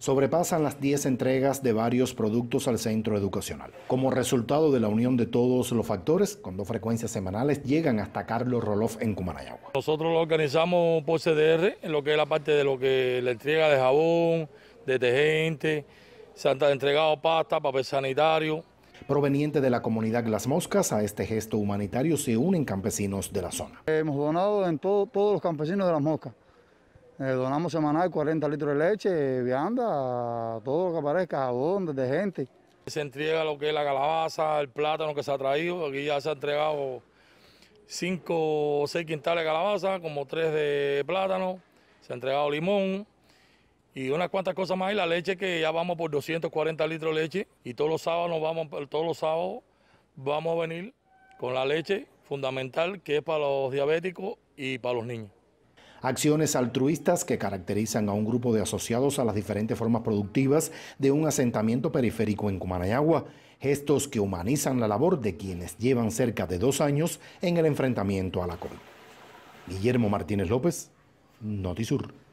sobrepasan las 10 entregas de varios productos al centro educacional. Como resultado de la unión de todos los factores, con dos frecuencias semanales, llegan hasta Carlos Roloff en Cumanayagua. Nosotros lo organizamos por CDR, en lo que es la parte de lo que la entrega de jabón, detergente, se han entregado pasta, papel sanitario, Proveniente de la comunidad Las Moscas, a este gesto humanitario se unen campesinos de la zona. Hemos donado en todos los campesinos de Las Moscas. Eh, donamos semanal 40 litros de leche, vianda, todo lo que aparezca, de gente. Se entrega lo que es la calabaza, el plátano que se ha traído, aquí ya se ha entregado 5 o 6 quintales de calabaza, como 3 de plátano, se ha entregado limón y unas cuantas cosas más y la leche que ya vamos por 240 litros de leche y todos los sábados vamos, todos los sábados vamos a venir con la leche fundamental que es para los diabéticos y para los niños acciones altruistas que caracterizan a un grupo de asociados a las diferentes formas productivas de un asentamiento periférico en Cumanayagua, gestos que humanizan la labor de quienes llevan cerca de dos años en el enfrentamiento a la COVID. Guillermo Martínez López, Notisur.